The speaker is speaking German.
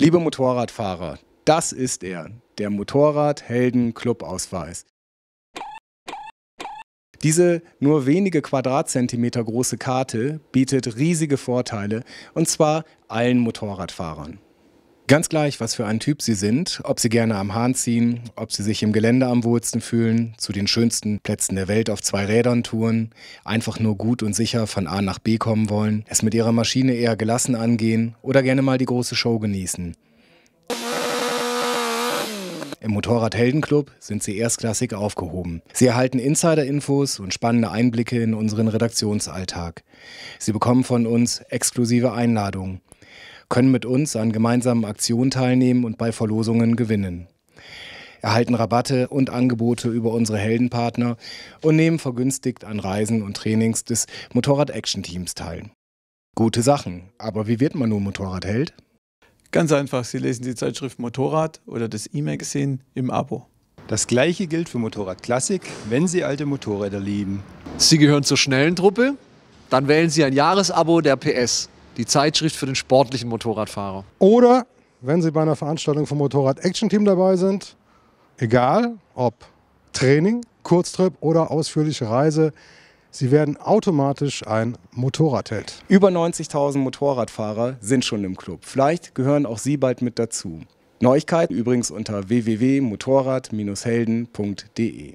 Liebe Motorradfahrer, das ist er, der motorrad helden ausweis Diese nur wenige Quadratzentimeter große Karte bietet riesige Vorteile, und zwar allen Motorradfahrern. Ganz gleich, was für ein Typ sie sind, ob sie gerne am Hahn ziehen, ob sie sich im Gelände am wohlsten fühlen, zu den schönsten Plätzen der Welt auf zwei Rädern touren, einfach nur gut und sicher von A nach B kommen wollen, es mit ihrer Maschine eher gelassen angehen oder gerne mal die große Show genießen. Im Motorradheldenclub sind sie erstklassig aufgehoben. Sie erhalten Insider-Infos und spannende Einblicke in unseren Redaktionsalltag. Sie bekommen von uns exklusive Einladungen können mit uns an gemeinsamen Aktionen teilnehmen und bei Verlosungen gewinnen, erhalten Rabatte und Angebote über unsere Heldenpartner und nehmen vergünstigt an Reisen und Trainings des Motorrad-Action-Teams teil. Gute Sachen, aber wie wird man nun Motorradheld? Ganz einfach, Sie lesen die Zeitschrift Motorrad oder das E-Magazin im Abo. Das gleiche gilt für Motorrad Klassik, wenn Sie alte Motorräder lieben. Sie gehören zur schnellen Truppe? Dann wählen Sie ein Jahresabo der PS die Zeitschrift für den sportlichen Motorradfahrer. Oder wenn Sie bei einer Veranstaltung vom Motorrad Action Team dabei sind, egal ob Training, Kurztrip oder ausführliche Reise, Sie werden automatisch ein Motorradheld. Über 90.000 Motorradfahrer sind schon im Club. Vielleicht gehören auch Sie bald mit dazu. Neuigkeiten übrigens unter www.motorrad-helden.de.